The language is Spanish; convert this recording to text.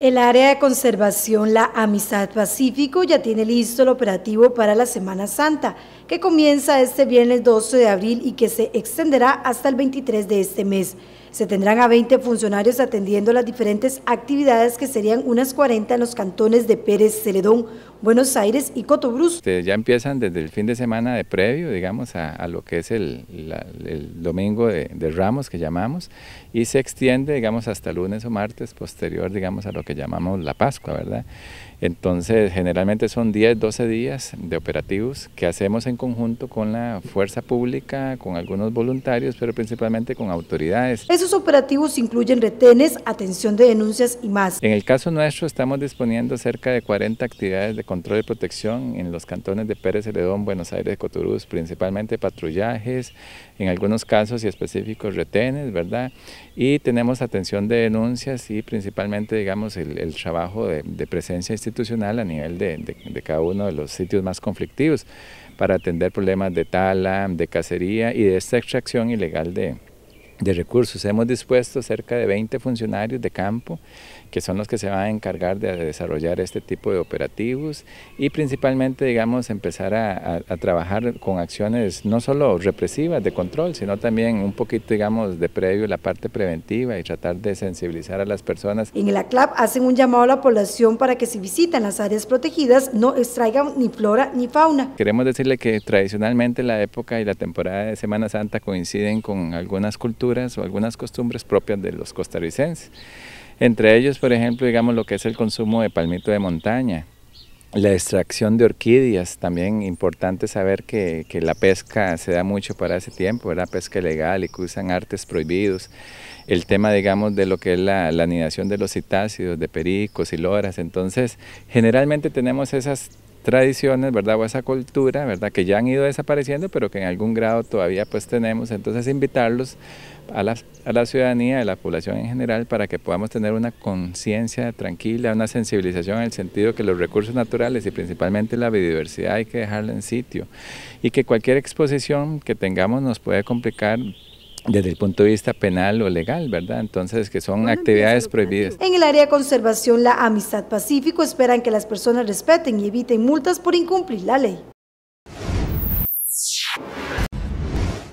El área de conservación La Amistad Pacífico ya tiene listo el operativo para la Semana Santa, que comienza este viernes 12 de abril y que se extenderá hasta el 23 de este mes. Se tendrán a 20 funcionarios atendiendo las diferentes actividades que serían unas 40 en los cantones de Pérez, Celedón, Buenos Aires y Cotobrus. Ya empiezan desde el fin de semana de previo, digamos, a, lo que es el, domingo de, Ramos que llamamos, y se extiende, digamos, hasta lunes o martes posterior, digamos, a lo que llamamos la Pascua, ¿verdad? Entonces, generalmente son 10, 12 días de operativos que hacemos en conjunto con la fuerza pública, con algunos voluntarios, pero principalmente con autoridades. Esos operativos incluyen retenes, atención de denuncias y más. En el caso nuestro estamos disponiendo cerca de 40 actividades de control y protección en los cantones de Pérez Celedón, Buenos Aires, Coturús, principalmente patrullajes, en algunos casos y específicos retenes, ¿verdad? Y tenemos atención de denuncias y principalmente, digamos, el, trabajo de, presencia institucional a nivel de, de cada uno de los sitios más conflictivos para atender problemas de tala, de cacería y de esta extracción ilegal de, de recursos. Hemos dispuesto cerca de 20 funcionarios de campo que son los que se van a encargar de desarrollar este tipo de operativos y principalmente, digamos, empezar a, trabajar con acciones no solo represivas de control, sino también un poquito, digamos, de previo la parte preventiva y tratar de sensibilizar a las personas. En la ACLAP hacen un llamado a la población para que si visitan las áreas protegidas no extraigan ni flora ni fauna. Queremos decirle que tradicionalmente la época y la temporada de Semana Santa coinciden con algunas culturas o algunas costumbres propias de los costarricenses. Entre ellos, por ejemplo, digamos lo que es el consumo de palmito de montaña, la extracción de orquídeas, también importante saber que, que, la pesca se da mucho para ese tiempo, era Pesca ilegal y que usan artes prohibidos. El tema, digamos, de lo que es la, la anidación de los citácidos, de pericos y loras. Entonces, generalmente tenemos esas tradiciones, ¿verdad? O esa cultura, ¿verdad? Que ya han ido desapareciendo, pero que en algún grado todavía pues tenemos. Entonces invitarlos a la, a la ciudadanía, a la población en general, para que podamos tener una conciencia tranquila, una sensibilización en el sentido que los recursos naturales y principalmente la biodiversidad hay que dejarla en sitio y que cualquier exposición que tengamos nos puede complicar desde el punto de vista penal o legal, ¿verdad? Entonces, que son actividades prohibidas. En el área de conservación La Amistad Pacífico esperan que las personas respeten y eviten multas por incumplir la ley.